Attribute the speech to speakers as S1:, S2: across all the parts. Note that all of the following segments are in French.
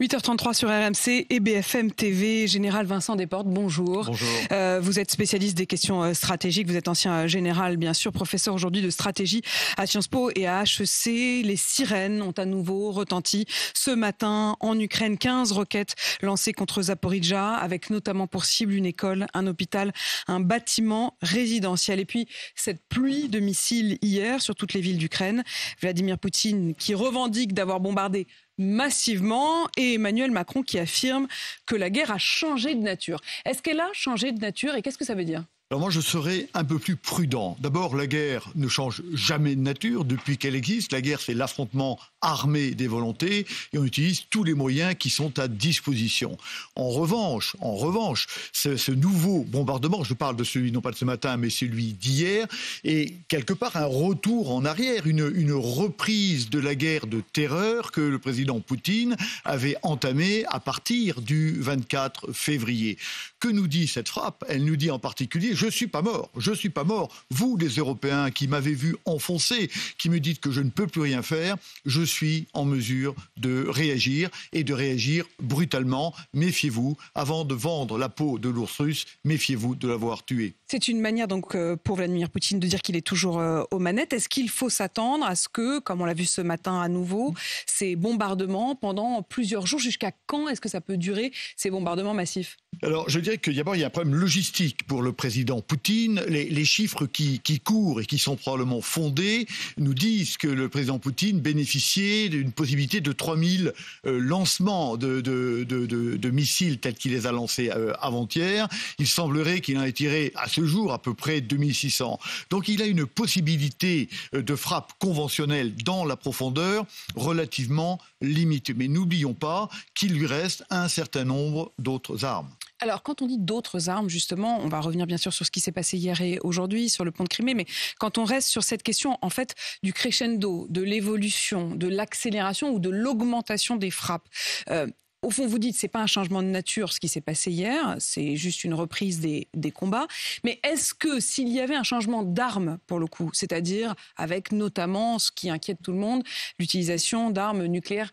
S1: 8h33 sur RMC et BFM TV. Général Vincent Desportes, bonjour. Euh, vous êtes spécialiste des questions euh, stratégiques. Vous êtes ancien euh, général, bien sûr, professeur aujourd'hui de stratégie à Sciences Po et à HEC. Les sirènes ont à nouveau retenti ce matin en Ukraine. 15 roquettes lancées contre Zaporizhzhia, avec notamment pour cible une école, un hôpital, un bâtiment résidentiel. Et puis, cette pluie de missiles hier sur toutes les villes d'Ukraine. Vladimir Poutine qui revendique d'avoir bombardé massivement et Emmanuel Macron qui affirme que la guerre a changé de nature. Est-ce qu'elle a changé de nature et qu'est-ce que ça veut dire
S2: alors moi, je serais un peu plus prudent. D'abord, la guerre ne change jamais de nature depuis qu'elle existe. La guerre, c'est l'affrontement armée des volontés et on utilise tous les moyens qui sont à disposition. En revanche, en revanche, ce, ce nouveau bombardement, je parle de celui non pas de ce matin, mais celui d'hier, est quelque part un retour en arrière, une, reprise de la guerre de terreur que le président Poutine avait entamée à partir du 24 février. Que nous dit cette frappe Elle nous dit en particulier je suis pas mort, je suis pas mort. Vous, les Européens qui m'avez vu enfoncer, qui me dites que je ne peux plus rien faire, je suis en mesure de réagir et de réagir brutalement. Méfiez-vous. Avant de vendre la peau de l'ours russe, méfiez-vous de l'avoir tué.
S1: C'est une manière donc euh, pour Vladimir Poutine de dire qu'il est toujours euh, aux manettes. Est-ce qu'il faut s'attendre à ce que, comme on l'a vu ce matin à nouveau, ces bombardements pendant plusieurs jours, jusqu'à quand est-ce que ça peut durer ces bombardements massifs
S2: alors, je dirais qu'il y a un problème logistique pour le président Poutine. Les, chiffres qui, courent et qui sont probablement fondés nous disent que le président Poutine bénéficiait d'une possibilité de 3000 euh, lancements de, missiles tels qu'il les a lancés euh, avant-hier. Il semblerait qu'il en ait tiré à ce jour à peu près 2600. Donc, il a une possibilité euh, de frappe conventionnelle dans la profondeur relativement limitée. Mais n'oublions pas qu'il lui reste un certain nombre d'autres armes.
S1: Alors, quand on dit d'autres armes, justement, on va revenir bien sûr sur ce qui s'est passé hier et aujourd'hui, sur le pont de Crimée, mais quand on reste sur cette question, en fait, du crescendo, de l'évolution, de l'accélération ou de l'augmentation des frappes, euh, au fond, vous dites n'est pas un changement de nature ce qui s'est passé hier, c'est juste une reprise des, des combats. Mais est-ce que s'il y avait un changement d'armes pour le coup, c'est-à-dire avec notamment ce qui inquiète tout le monde, l'utilisation d'armes nucléaires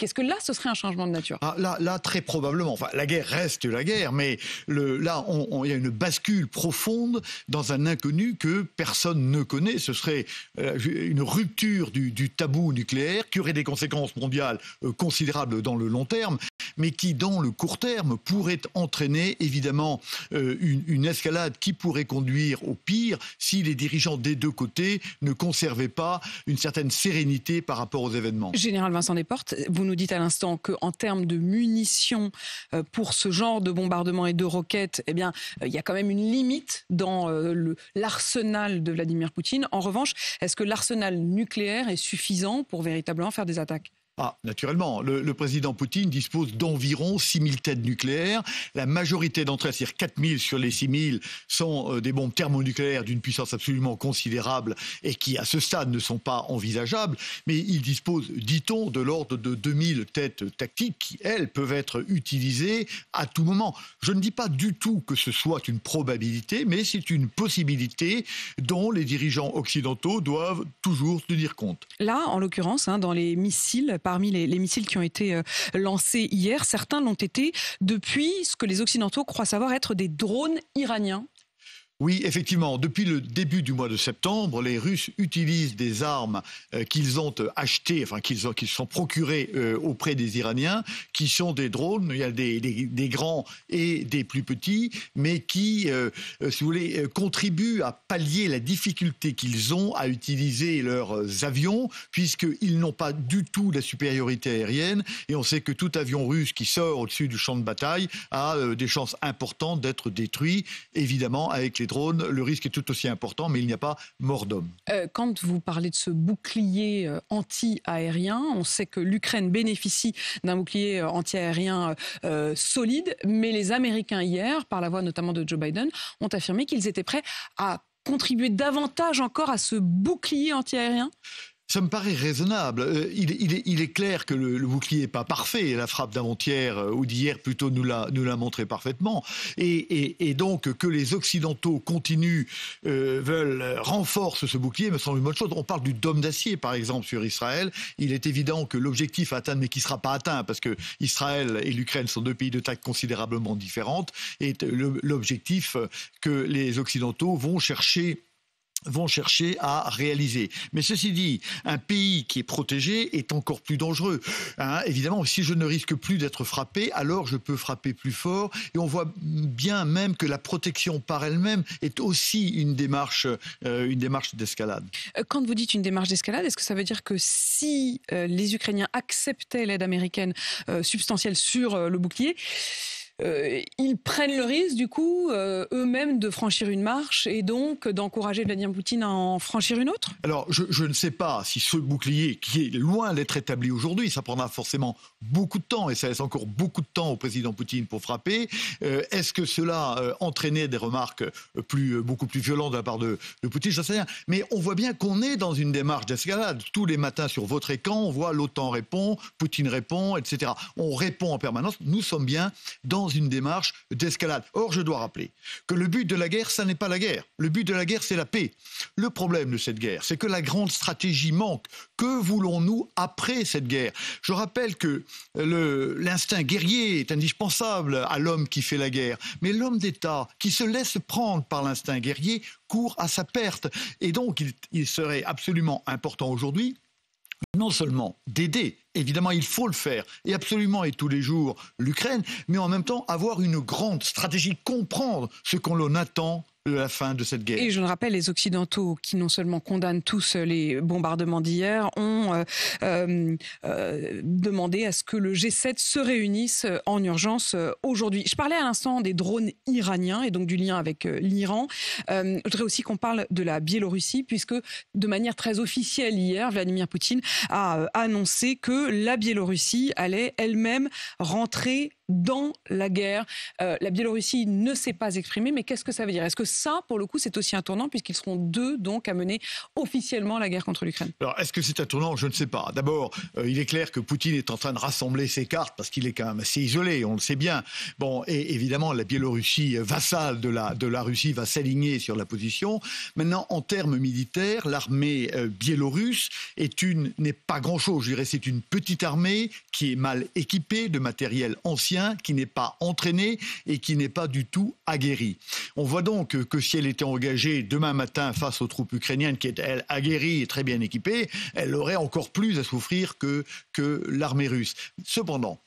S1: est-ce que là, ce serait un changement de nature
S2: ah, là, très probablement. Enfin, la guerre reste la guerre, mais là, il y a une bascule profonde dans un inconnu que personne ne connaît. Ce serait euh, une rupture du, tabou nucléaire qui aurait des conséquences mondiales euh, considérables dans le long terme mais qui, dans le court terme, pourrait entraîner évidemment euh, une, escalade qui pourrait conduire au pire si les dirigeants des deux côtés ne conservaient pas une certaine sérénité par rapport aux événements.
S1: Général Vincent Desportes, vous nous dites à l'instant qu'en termes de munitions euh, pour ce genre de bombardement et de roquettes, eh bien, euh, il y a quand même une limite dans l'arsenal de Vladimir Poutine. En revanche, est-ce que l'arsenal nucléaire est suffisant pour véritablement faire des attaques
S2: ah, naturellement. Le, président Poutine dispose d'environ 6 000 têtes nucléaires. La majorité d'entre elles, c'est-à-dire 4 000 sur les 6 000, sont euh, des bombes thermonucléaires d'une puissance absolument considérable et qui, à ce stade, ne sont pas envisageables. Mais il dispose, dit-on, de l'ordre de 2 000 têtes tactiques qui, elles, peuvent être utilisées à tout moment. Je ne dis pas du tout que ce soit une probabilité, mais c'est une possibilité dont les dirigeants occidentaux doivent toujours tenir compte.
S1: Là, en l'occurrence, hein, dans les missiles, parmi les, missiles qui ont été euh, lancés hier, certains l'ont été depuis ce que les Occidentaux croient savoir être des drones iraniens
S2: oui, effectivement. Depuis le début du mois de septembre, les Russes utilisent des armes euh, qu'ils ont euh, achetées, enfin qu'ils se sont procurées euh, auprès des Iraniens, qui sont des drones. Il y a des, grands et des plus petits, mais qui, si vous voulez, contribuent à pallier la difficulté qu'ils ont à utiliser leurs avions, puisqu'ils n'ont pas du tout la supériorité aérienne. Et on sait que tout avion russe qui sort au-dessus du champ de bataille a des chances importantes d'être détruit, évidemment, avec les le risque est tout aussi important, mais il n'y a pas mort d'homme.
S1: Euh, quand vous parlez de ce bouclier euh, anti-aérien, on sait que l'Ukraine bénéficie d'un bouclier euh, anti-aérien solide, mais les Américains hier, par la voix notamment de Joe Biden, ont affirmé qu'ils étaient prêts à contribuer davantage encore à ce bouclier anti-aérien
S2: ça me paraît raisonnable. Euh, il, est clair que le, bouclier n'est pas parfait. La frappe d'avant-hier euh, ou d'hier plutôt nous l'a montré parfaitement. Et, donc que les Occidentaux continuent, euh, veulent, renforcer ce bouclier me semble une bonne chose. On parle du dôme d'acier par exemple sur Israël. Il est évident que l'objectif à atteindre mais qui ne sera pas atteint parce que Israël et l'Ukraine sont deux pays de taille considérablement différentes est l'objectif que les Occidentaux vont chercher vont chercher à réaliser. Mais ceci dit, un pays qui est protégé est encore plus dangereux. Hein. évidemment, si je ne risque plus d'être frappé, alors je peux frapper plus fort. Et on voit bien même que la protection par elle-même est aussi une démarche, euh, une démarche d'escalade. Euh, quand
S1: vous dites une démarche d'escalade, est-ce que ça veut dire que si euh, les Ukrainiens acceptaient l'aide américaine substantielle sur le bouclier, euh, ils prennent le risque, du coup, euh, eux-mêmes de franchir une marche et donc d'encourager Vladimir Poutine à en franchir une autre
S2: Alors, je, ne sais pas si ce bouclier, qui est loin d'être établi aujourd'hui, ça prendra forcément beaucoup de temps et ça laisse encore beaucoup de temps au président Poutine pour frapper. Euh, est-ce que cela entraînait des remarques plus, beaucoup plus violentes de la part de, de Poutine Je ne sais rien. Mais on voit bien qu'on est dans une démarche d'escalade. Tous les matins sur votre écran, on voit l'OTAN répond, Poutine répond, etc. On répond en permanence. Nous sommes bien dans une démarche d'escalade. Or, je dois rappeler que le but de la guerre, ça n'est pas la guerre. Le but de la guerre, c'est la paix. Le problème de cette guerre, c'est que la grande stratégie manque. Que voulons-nous après cette guerre Je rappelle que l'instinct guerrier est indispensable à l'homme qui fait la guerre. Mais l'homme d'État qui se laisse prendre par l'instinct guerrier court à sa perte. Et donc, il serait absolument important aujourd'hui non seulement d'aider, évidemment il faut le faire, et absolument et tous les jours, l'Ukraine, mais en même temps avoir une grande stratégie, comprendre ce qu'on attend la fin de cette guerre. Et je
S1: le rappelle, les Occidentaux, qui non seulement condamnent tous les bombardements d'hier, ont euh, euh, euh, demandé à ce que le G7 se réunisse en urgence aujourd'hui. Je parlais à l'instant des drones iraniens et donc du lien avec l'Iran. je voudrais aussi qu'on parle de la Biélorussie, puisque de manière très officielle hier, Vladimir Poutine a annoncé que la Biélorussie allait elle-même rentrer dans la guerre. Euh, la Biélorussie ne s'est pas exprimée, mais qu'est-ce que ça veut dire Est-ce que ça, pour le coup, c'est aussi un tournant, puisqu'ils seront deux, donc, à mener officiellement la guerre contre l'Ukraine
S2: Alors, est-ce que c'est un tournant Je ne sais pas. D'abord, euh, il est clair que Poutine est en train de rassembler ses cartes, parce qu'il est quand même assez isolé, on le sait bien. Bon, et évidemment, la Biélorussie, vassale de la, de la Russie, va s'aligner sur la position. Maintenant, en termes militaires, l'armée euh, biélorusse n'est pas grand-chose, je dirais, c'est une petite armée qui est mal équipée de matériel ancien qui n'est pas entraîné et qui n'est pas du tout aguerri. On voit donc que si elle était engagée demain matin face aux troupes ukrainiennes, qui est elle aguerrie et très bien équipée, elle aurait encore plus à souffrir que, que l'armée russe. Cependant,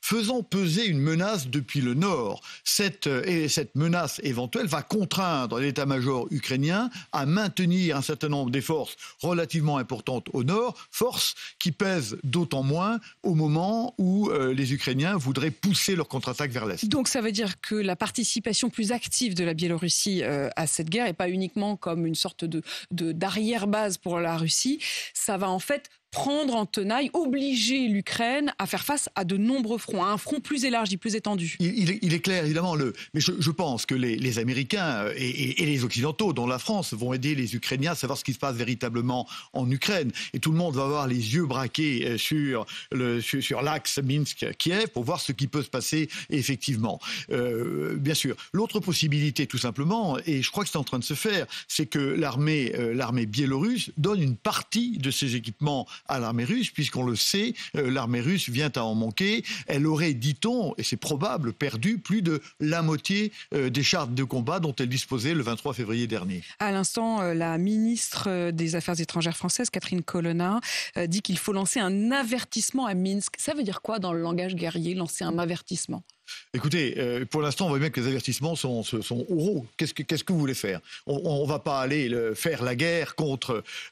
S2: faisant peser une menace depuis le nord. Cette, euh, cette menace éventuelle va contraindre l'état-major ukrainien à maintenir un certain nombre des forces relativement importantes au nord, forces qui pèsent d'autant moins au moment où euh, les Ukrainiens voudraient pousser leur contre-attaque vers l'Est.
S1: Donc ça veut dire que la participation plus active de la Biélorussie euh, à cette guerre, et pas uniquement comme une sorte de d'arrière-base pour la Russie, ça va en fait prendre en tenaille, obliger l'Ukraine à faire face à de
S2: nombreux fronts, à un front plus élargi, plus étendu. Il, est clair, évidemment, le, mais je, pense que les, Américains euh, et, les Occidentaux, dont la France, vont aider les Ukrainiens à savoir ce qui se passe véritablement en Ukraine. Et tout le monde va avoir les yeux braqués euh, sur, le, sur, l'axe Minsk-Kiev pour voir ce qui peut se passer effectivement. Euh, bien sûr. L'autre possibilité, tout simplement, et je crois que c'est en train de se faire, c'est que l'armée, l'armée biélorusse donne une partie de ses équipements à l'armée russe, puisqu'on le sait, euh, l'armée russe vient à en manquer. Elle aurait, dit-on, et c'est probable, perdu plus de la moitié euh, des chartes de combat dont elle disposait le 23 février dernier.
S1: À l'instant, euh, la ministre des Affaires étrangères française, Catherine Colonna, dit qu'il faut lancer un avertissement à Minsk. Ça veut dire quoi dans le langage guerrier, lancer un avertissement
S2: Écoutez, euh, pour l'instant, on voit bien que les avertissements sont, oraux. Qu'est-ce que, vous voulez faire On ne va pas aller euh, faire la guerre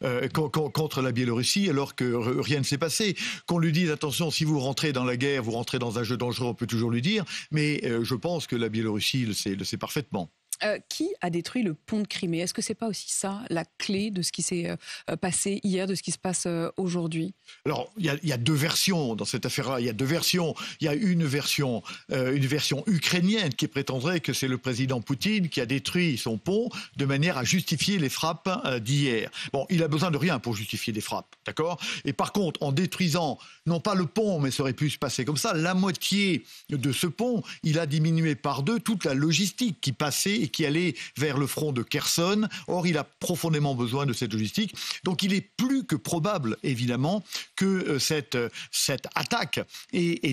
S2: euh, contre, la Biélorussie alors que rien ne s'est passé. Qu'on lui dise, attention, si vous rentrez dans la guerre, vous rentrez dans un jeu dangereux, on peut toujours lui dire. Mais je pense que la Biélorussie le sait parfaitement.
S1: Euh, qui a détruit le pont de Crimée Est-ce que c'est pas aussi ça la clé de ce qui s'est euh, euh, passé hier, de ce qui se passe aujourd'hui
S2: Alors, il y, a deux versions dans cette affaire-là. Il y a deux versions. Il y a une version, une version ukrainienne qui prétendrait que c'est le président Poutine qui a détruit son pont de manière à justifier les frappes d'hier. Bon, il a besoin de rien pour justifier des frappes, d'accord Et par contre, en détruisant non pas le pont, mais ça aurait pu se passer comme ça, la moitié de ce pont, il a diminué par deux toute la logistique qui passait et qui allait vers le front de Kherson. Or, il a profondément besoin de cette logistique. Donc, il est plus que probable, évidemment, que euh, cette, euh, cette attaque euh, ait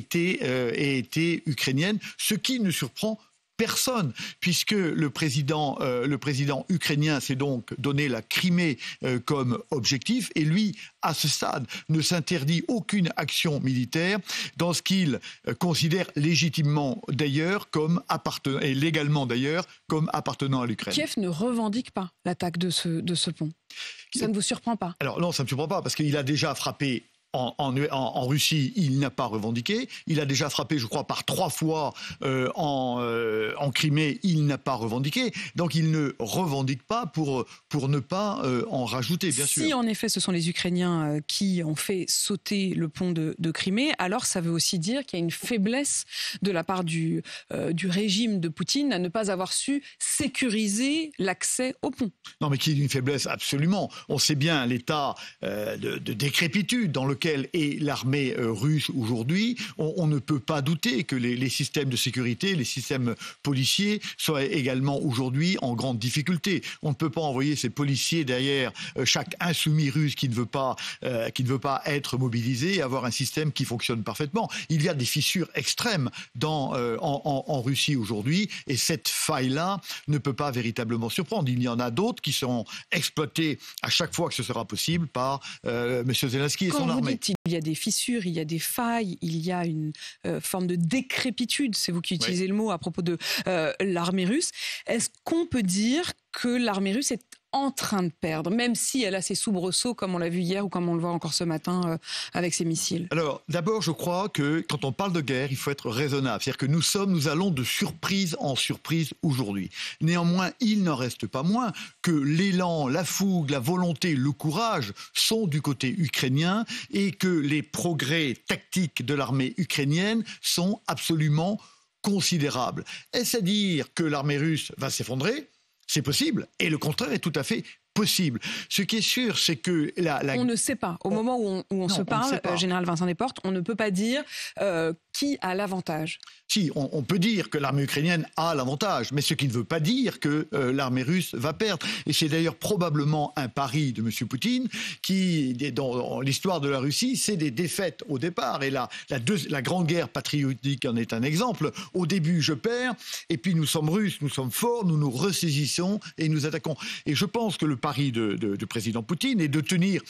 S2: été, ukrainienne, ce qui ne surprend personne, puisque le président, euh, le président ukrainien s'est donc donné la Crimée euh, comme objectif, et lui, à ce stade, ne s'interdit aucune action militaire dans ce qu'il euh, considère légitimement d'ailleurs comme appartenant, et légalement d'ailleurs, comme appartenant à l'Ukraine. Kiev
S1: ne revendique pas l'attaque de ce, de ce pont. Ça ne vous surprend pas
S2: Alors non, ça ne me surprend pas, parce qu'il a déjà frappé en, Russie, il n'a pas revendiqué. Il a déjà frappé, je crois, par trois fois euh, euh, en, Crimée, il n'a pas revendiqué. Donc il ne revendique pas pour, pour ne pas euh, en rajouter, bien sûr. Si
S1: en effet ce sont les Ukrainiens qui ont fait sauter le pont de, Crimée, alors ça veut aussi dire qu'il y a une faiblesse de la part du, du régime de Poutine à ne pas avoir su sécuriser l'accès
S2: au pont. Non mais qui est une faiblesse, absolument. On sait bien l'état de, de décrépitude dans lequel quelle est l'armée euh, russe aujourd'hui, on, ne peut pas douter que les, systèmes de sécurité, les systèmes policiers soient également aujourd'hui en grande difficulté. On ne peut pas envoyer ces policiers derrière euh, chaque insoumis russe qui ne veut pas, euh, qui ne veut pas être mobilisé et avoir un système qui fonctionne parfaitement. Il y a des fissures extrêmes dans, en, Russie aujourd'hui et cette faille-là ne peut pas véritablement surprendre. Il y en a d'autres qui seront exploitées à chaque fois que ce sera possible par M. Zelensky et son armée.
S1: Il y a des fissures, il y a des failles, il y a une euh, forme de décrépitude. C'est vous qui utilisez le mot à propos de euh, l'armée russe. Est-ce qu'on peut dire que l'armée russe est en train de perdre, même si elle a ses soubresauts, comme on l'a vu hier ou comme on le voit encore ce matin euh, avec ses missiles
S2: Alors, d'abord, je crois que quand on parle de guerre, il faut être raisonnable. C'est-à-dire que nous sommes, nous allons de surprise en surprise aujourd'hui. Néanmoins, il n'en reste pas moins que l'élan, la fougue, la volonté, le courage sont du côté ukrainien et que les progrès tactiques de l'armée ukrainienne sont absolument considérables. Est-ce à dire que l'armée russe va s'effondrer c'est possible, et le contraire est tout à fait possible. Ce qui est sûr, c'est que la, On ne
S1: sait pas. Au moment où on, se parle, euh, Général Vincent Desportes, on ne peut pas dire euh,
S2: qui a l'avantage Si, on, peut dire que l'armée ukrainienne a l'avantage, mais ce qui ne veut pas dire que euh, l'armée russe va perdre. Et c'est d'ailleurs probablement un pari de M. Poutine, qui, dans, dans l'histoire de la Russie, c'est des défaites au départ. Et la, la, la Grande Guerre patriotique en est un exemple. Au début, je perds, et puis nous sommes russes, nous sommes forts, nous nous ressaisissons et nous attaquons. Et je pense que le pari du président Poutine est de tenir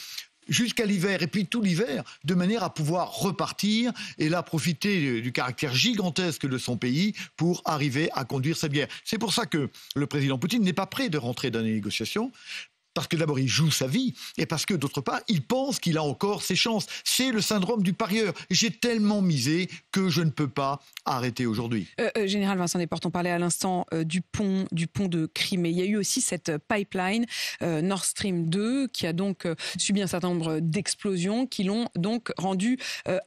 S2: jusqu'à l'hiver et puis tout l'hiver, de manière à pouvoir repartir et là profiter du caractère gigantesque de son pays pour arriver à conduire sa bière. C'est pour ça que le président Poutine n'est pas prêt de rentrer dans les négociations, parce que d'abord il joue sa vie et parce que d'autre part il pense qu'il a encore ses chances. C'est le syndrome du parieur. J'ai tellement misé que je ne peux pas arrêter aujourd'hui.
S1: Euh, euh, Général Vincent Desportes, on parlait à l'instant euh, du pont, du pont de Crimée. Il y a eu aussi cette pipeline Nord Stream 2 qui a donc subi un certain nombre d'explosions qui l'ont donc rendu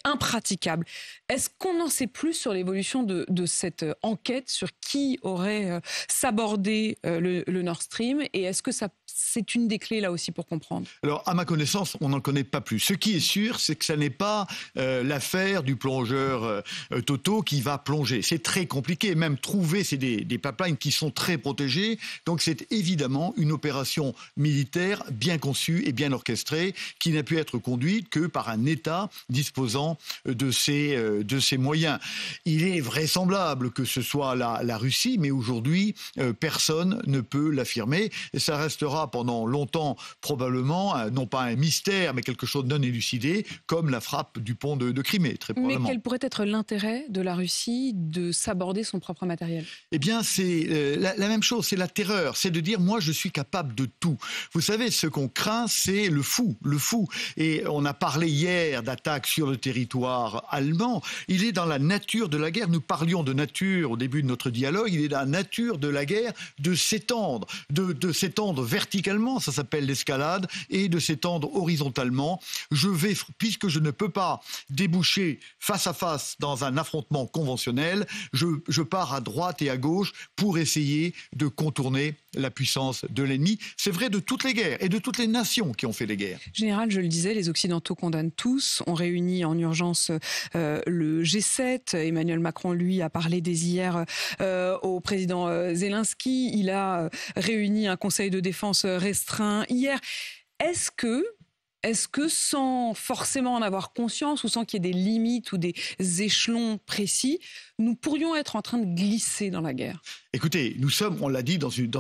S1: impraticable. Est-ce qu'on en sait plus sur l'évolution de, cette enquête sur qui aurait sabordé le, le Nord Stream et est-ce que ça c'est une des clés là aussi pour comprendre.
S2: Alors, à ma connaissance, on n'en connaît pas plus. Ce qui est sûr, c'est que ça n'est pas euh, l'affaire du plongeur euh, euh, Toto qui va plonger. C'est très compliqué. Même trouver, c'est des, pipelines qui sont très protégés. Donc, c'est évidemment une opération militaire bien conçue et bien orchestrée qui n'a pu être conduite que par un État disposant de ses, de ses moyens. Il est vraisemblable que ce soit la, la Russie, mais aujourd'hui, personne ne peut l'affirmer. et Ça restera pendant longtemps probablement, euh, non pas un mystère, mais quelque chose de non élucidé, comme la frappe du pont de, Crimée, très probablement. Mais quel
S1: pourrait être l'intérêt de la Russie de s'aborder son propre matériel
S2: Eh bien, c'est euh, la, même chose, c'est la terreur, c'est de dire moi je suis capable de tout. Vous savez, ce qu'on craint, c'est le fou, le fou. Et on a parlé hier d'attaques sur le territoire allemand. Il est dans la nature de la guerre. Nous parlions de nature au début de notre dialogue. Il est dans la nature de la guerre de s'étendre, de s'étendre verticalement ça s'appelle l'escalade, et de s'étendre horizontalement. Je vais, puisque je ne peux pas déboucher face à face dans un affrontement conventionnel, je, pars à droite et à gauche pour essayer de contourner la puissance de l'ennemi. C'est vrai de toutes les guerres et de toutes les nations qui ont fait les guerres.
S1: Général, je le disais, les Occidentaux condamnent tous. On réunit en urgence euh, le G7. Emmanuel Macron, lui, a parlé dès hier euh, au président euh, Zelensky. Il a réuni un conseil de défense récent hier. Est-ce que, est-ce que sans forcément en avoir conscience ou sans qu'il y ait des limites ou des échelons précis, nous pourrions être en train de glisser dans la guerre
S2: Écoutez, nous sommes, on l'a dit, dans une,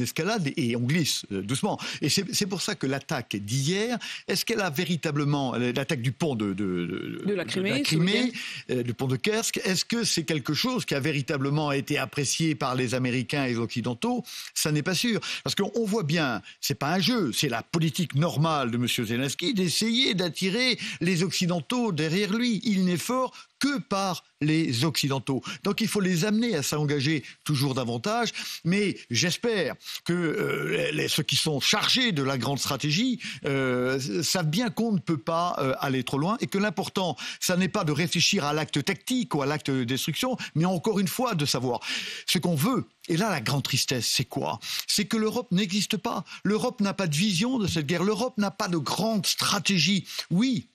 S2: escalade et on glisse euh, doucement. Et c'est pour ça que l'attaque d'hier, est-ce qu'elle a véritablement, euh, l'attaque du pont de, de, la Crimée, euh, du pont de Kersk, est-ce que c'est quelque chose qui a véritablement été apprécié par les Américains et les Occidentaux Ça n'est pas sûr. Parce qu'on voit bien, c'est pas un jeu, c'est la politique normale de M. Zelensky d'essayer d'attirer les Occidentaux derrière lui. Il n'est fort que par les Occidentaux. Donc il faut les amener à s'engager toujours davantage, mais j'espère que euh, ceux qui sont chargés de la grande stratégie euh, savent bien qu'on ne peut pas euh, aller trop loin et que l'important, ça n'est pas de réfléchir à l'acte tactique ou à l'acte de destruction, mais encore une fois de savoir ce qu'on veut. Et là, la grande tristesse, c'est quoi C'est que l'Europe n'existe pas. L'Europe n'a pas de vision de cette guerre. L'Europe n'a pas de grande stratégie. Oui,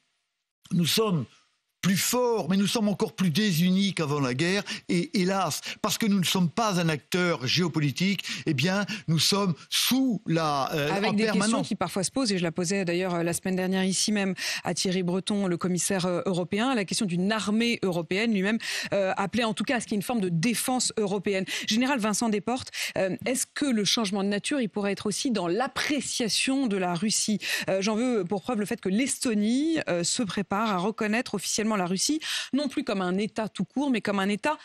S2: nous sommes plus mais nous sommes encore plus désunis qu'avant la guerre. Et hélas, parce que nous ne sommes pas un acteur géopolitique, eh bien, nous sommes sous la euh, Avec des questions qui
S1: parfois se posent, et je la posais d'ailleurs euh, la semaine dernière ici même à Thierry Breton, le commissaire euh, européen, la question d'une armée européenne lui-même euh, en tout cas à ce qu'il y une forme de défense européenne. Général Vincent Desportes, euh, est-ce que le changement de nature, il pourrait être aussi dans l'appréciation de la Russie J'en veux pour preuve le fait que l'Estonie se prépare à reconnaître officiellement la Russie, non plus comme un État tout court, mais comme un État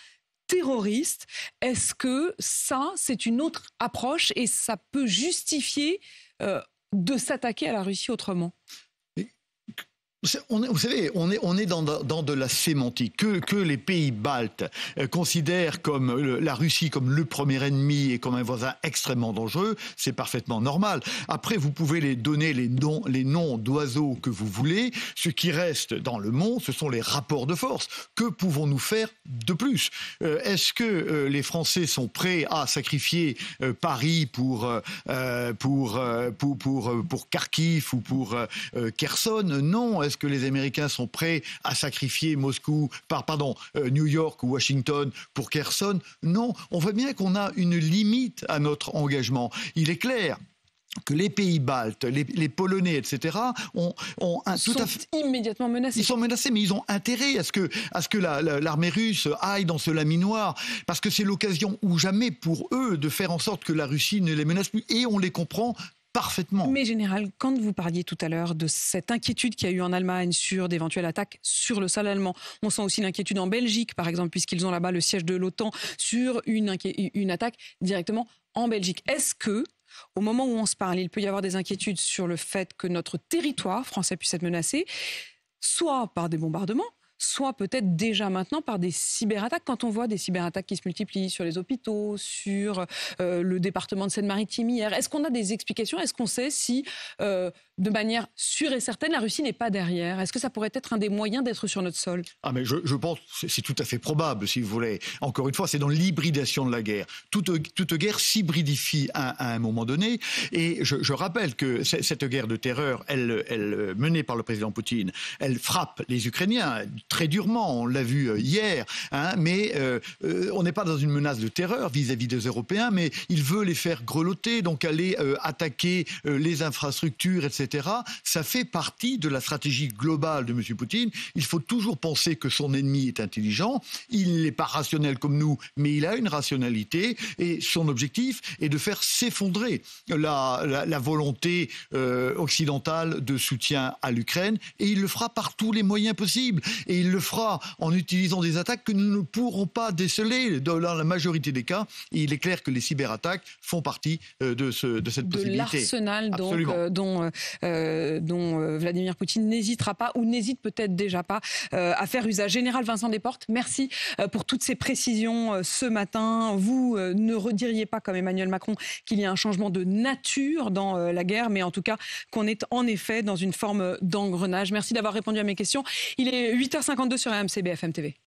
S1: terroriste. Est-ce que ça, c'est une autre approche et ça peut justifier euh, de s'attaquer à la Russie autrement
S2: vous savez, on est, on est dans, de la sémantique. Que, que les pays baltes euh, considèrent comme euh, la Russie comme le premier ennemi et comme un voisin extrêmement dangereux, c'est parfaitement normal. Après, vous pouvez les donner les noms, les noms d'oiseaux que vous voulez. Ce qui reste dans le monde, ce sont les rapports de force. Que pouvons-nous faire de plus euh, Est-ce que les Français sont prêts à sacrifier Paris pour pour, pour, pour, pour, Kharkiv ou pour Kherson Non est-ce que les Américains sont prêts à sacrifier Moscou, par, pardon, euh, New York ou Washington pour Kherson Non, on voit bien qu'on a une limite à notre engagement. Il est clair que les pays baltes, les, Polonais, etc., ont, sont immédiatement menacés. Ils sont menacés, mais ils ont intérêt à ce que, l'armée russe aille dans ce laminoir, parce que c'est l'occasion ou jamais pour eux de faire en sorte que la Russie ne les menace plus. Et on les comprend parfaitement.
S1: Mais général, quand vous parliez tout à l'heure de cette inquiétude qu'il y a eu en Allemagne sur d'éventuelles attaques sur le sol allemand, on sent aussi l'inquiétude en Belgique, par exemple, puisqu'ils ont là-bas le siège de l'OTAN, sur une, une attaque directement en Belgique. Est-ce que, au moment où on se parle, il peut y avoir des inquiétudes sur le fait que notre territoire français puisse être menacé, soit par des bombardements, soit peut-être déjà maintenant par des cyberattaques. Quand on voit des cyberattaques qui se multiplient sur les hôpitaux, sur euh, le département de Seine-Maritime hier, est-ce qu'on a des explications Est-ce qu'on sait si euh, de manière sûre et certaine, la Russie n'est pas derrière. Est-ce que ça pourrait être un des moyens d'être sur notre sol
S2: Ah, mais je, pense c'est tout à fait probable, si vous voulez. Encore une fois, c'est dans l'hybridation de la guerre. Toute, guerre s'hybridifie à, un moment donné. Et je, rappelle que cette guerre de terreur, elle, elle, menée par le président Poutine, elle frappe les Ukrainiens très durement. On l'a vu euh, hier. Hein. mais euh, euh, on n'est pas dans une menace de terreur vis-à-vis des Européens, mais il veut les faire grelotter, donc aller attaquer les infrastructures, etc ça fait partie de la stratégie globale de M. Poutine. Il faut toujours penser que son ennemi est intelligent. Il n'est pas rationnel comme nous, mais il a une rationalité. Et son objectif est de faire s'effondrer la, volonté euh, occidentale de soutien à l'Ukraine. Et il le fera par tous les moyens possibles. Et il le fera en utilisant des attaques que nous ne pourrons pas déceler. Dans la majorité des cas, il est clair que les cyberattaques font partie euh, de, ce, de cette possibilité. De l'arsenal euh,
S1: dont euh, dont euh, Vladimir Poutine n'hésitera pas ou n'hésite peut-être déjà pas euh, à faire usage. Général Vincent Desportes, merci pour toutes ces précisions ce matin. Vous ne rediriez pas, comme Emmanuel Macron, qu'il y a un changement de nature dans la guerre, mais en tout cas qu'on est en effet dans une forme d'engrenage. Merci d'avoir répondu à mes questions. Il est 8h52 sur AMC BFM TV.